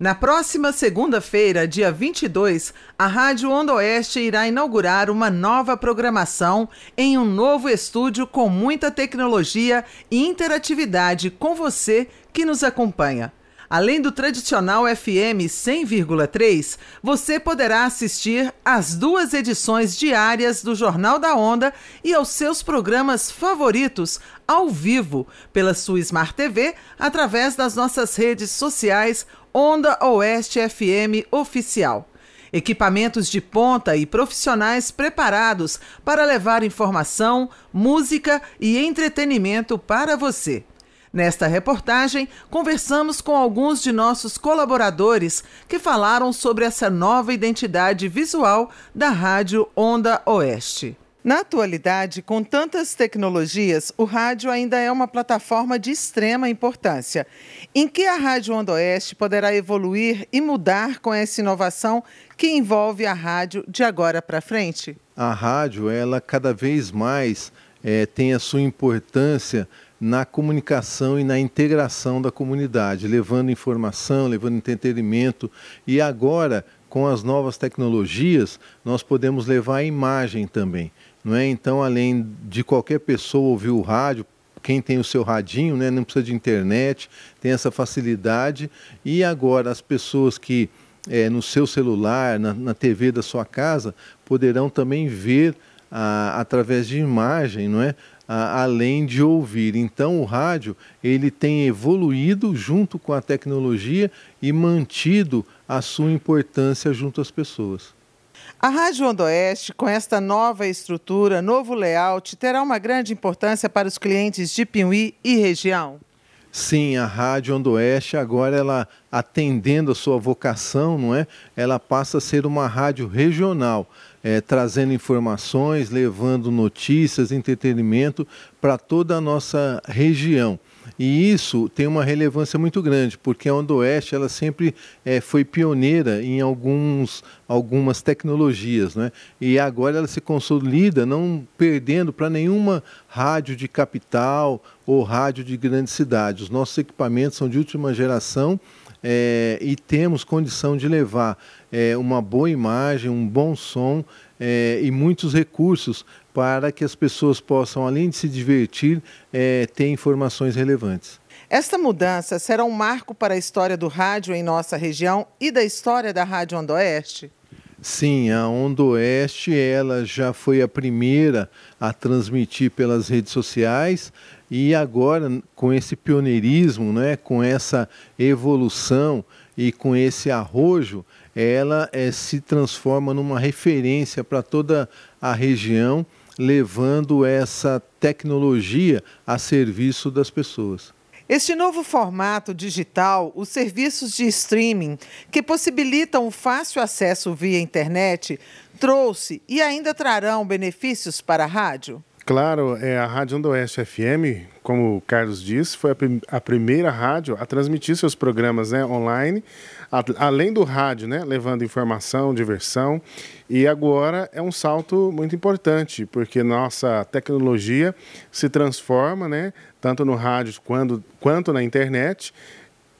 Na próxima segunda-feira, dia 22, a Rádio Onda Oeste irá inaugurar uma nova programação em um novo estúdio com muita tecnologia e interatividade com você que nos acompanha. Além do tradicional FM 100,3, você poderá assistir às duas edições diárias do Jornal da Onda e aos seus programas favoritos ao vivo pela sua Smart TV através das nossas redes sociais Onda Oeste FM Oficial equipamentos de ponta e profissionais preparados para levar informação, música e entretenimento para você. Nesta reportagem, conversamos com alguns de nossos colaboradores que falaram sobre essa nova identidade visual da Rádio Onda Oeste. Na atualidade, com tantas tecnologias, o rádio ainda é uma plataforma de extrema importância. Em que a Rádio Onda Oeste poderá evoluir e mudar com essa inovação que envolve a rádio de agora para frente? A rádio, ela cada vez mais é, tem a sua importância na comunicação e na integração da comunidade, levando informação, levando entretenimento e agora com as novas tecnologias nós podemos levar a imagem também, não é? Então, além de qualquer pessoa ouvir o rádio, quem tem o seu radinho, né, não precisa de internet, tem essa facilidade e agora as pessoas que é, no seu celular, na, na TV da sua casa, poderão também ver a, ah, através de imagem, não é? além de ouvir. Então o rádio ele tem evoluído junto com a tecnologia e mantido a sua importância junto às pessoas. A Rádio Onda Oeste, com esta nova estrutura, novo layout, terá uma grande importância para os clientes de Pinhuí e região? Sim, a Rádio Onda Oeste agora ela atendendo a sua vocação, não é? Ela passa a ser uma rádio regional, é, trazendo informações, levando notícias, entretenimento para toda a nossa região. E isso tem uma relevância muito grande, porque a Onda Oeste ela sempre é, foi pioneira em alguns, algumas tecnologias. Né? E agora ela se consolida, não perdendo para nenhuma rádio de capital ou rádio de grande cidade. Os nossos equipamentos são de última geração é, e temos condição de levar é, uma boa imagem, um bom som é, e muitos recursos para que as pessoas possam, além de se divertir, é, ter informações relevantes. Esta mudança será um marco para a história do rádio em nossa região e da história da Rádio Onda Oeste? Sim, a Onda Oeste ela já foi a primeira a transmitir pelas redes sociais e agora com esse pioneirismo, né, com essa evolução e com esse arrojo, ela é, se transforma numa referência para toda a região levando essa tecnologia a serviço das pessoas. Este novo formato digital, os serviços de streaming que possibilitam o fácil acesso via internet, trouxe e ainda trarão benefícios para a rádio? claro, é a Rádio Onda Oeste FM, como o Carlos disse, foi a, prim a primeira rádio a transmitir seus programas né, online, além do rádio, né, levando informação, diversão. E agora é um salto muito importante, porque nossa tecnologia se transforma, né, tanto no rádio quanto na internet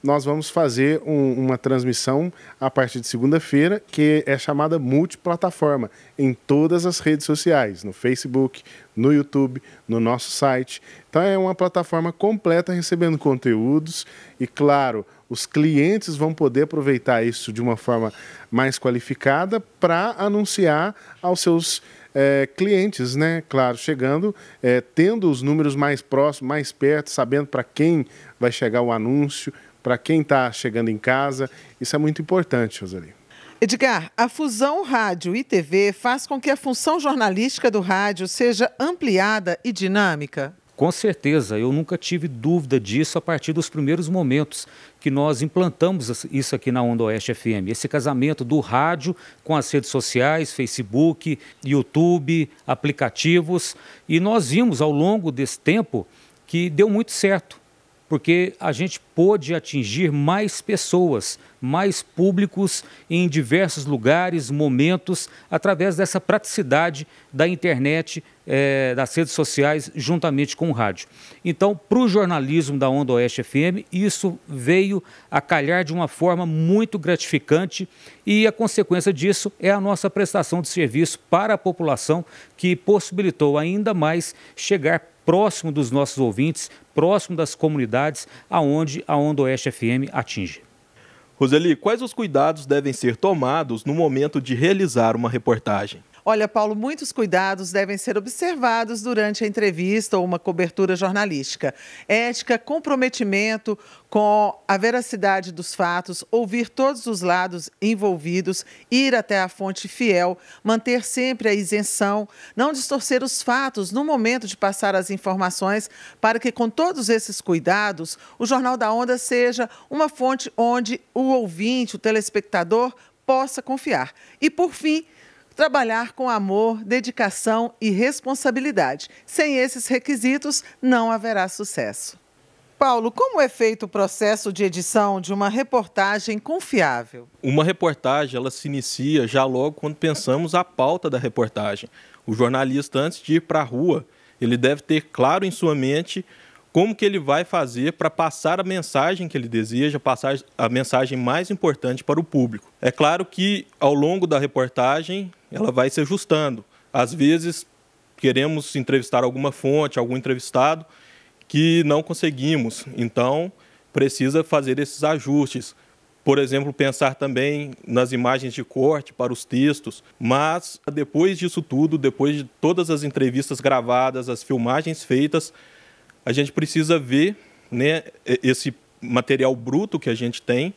nós vamos fazer um, uma transmissão a partir de segunda-feira, que é chamada multiplataforma, em todas as redes sociais, no Facebook, no YouTube, no nosso site. Então é uma plataforma completa recebendo conteúdos e, claro, os clientes vão poder aproveitar isso de uma forma mais qualificada para anunciar aos seus é, clientes, né? Claro, chegando, é, tendo os números mais próximos, mais perto, sabendo para quem vai chegar o anúncio, para quem está chegando em casa. Isso é muito importante, Roseli. Edgar, a fusão rádio e TV faz com que a função jornalística do rádio seja ampliada e dinâmica? Com certeza, eu nunca tive dúvida disso a partir dos primeiros momentos que nós implantamos isso aqui na Onda Oeste FM. Esse casamento do rádio com as redes sociais, Facebook, YouTube, aplicativos. E nós vimos ao longo desse tempo que deu muito certo porque a gente pôde atingir mais pessoas, mais públicos em diversos lugares, momentos, através dessa praticidade da internet, é, das redes sociais, juntamente com o rádio. Então, para o jornalismo da Onda Oeste FM, isso veio a calhar de uma forma muito gratificante e a consequência disso é a nossa prestação de serviço para a população, que possibilitou ainda mais chegar próximo dos nossos ouvintes, próximo das comunidades aonde a Onda Oeste FM atinge. Roseli, quais os cuidados devem ser tomados no momento de realizar uma reportagem? Olha, Paulo, muitos cuidados devem ser observados durante a entrevista ou uma cobertura jornalística. Ética, comprometimento com a veracidade dos fatos, ouvir todos os lados envolvidos, ir até a fonte fiel, manter sempre a isenção, não distorcer os fatos no momento de passar as informações, para que com todos esses cuidados, o Jornal da Onda seja uma fonte onde o ouvinte, o telespectador, possa confiar. E por fim, Trabalhar com amor, dedicação e responsabilidade. Sem esses requisitos, não haverá sucesso. Paulo, como é feito o processo de edição de uma reportagem confiável? Uma reportagem, ela se inicia já logo quando pensamos a pauta da reportagem. O jornalista, antes de ir para a rua, ele deve ter claro em sua mente como que ele vai fazer para passar a mensagem que ele deseja, passar a mensagem mais importante para o público. É claro que ao longo da reportagem ela vai se ajustando. Às vezes, queremos entrevistar alguma fonte, algum entrevistado, que não conseguimos. Então, precisa fazer esses ajustes. Por exemplo, pensar também nas imagens de corte para os textos. Mas, depois disso tudo, depois de todas as entrevistas gravadas, as filmagens feitas, a gente precisa ver né, esse material bruto que a gente tem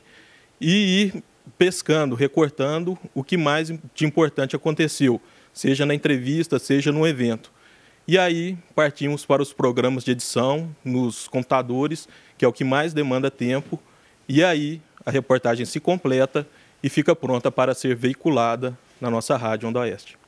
e ir pescando, recortando o que mais de importante aconteceu, seja na entrevista, seja no evento. E aí partimos para os programas de edição, nos computadores, que é o que mais demanda tempo, e aí a reportagem se completa e fica pronta para ser veiculada na nossa rádio Onda Oeste.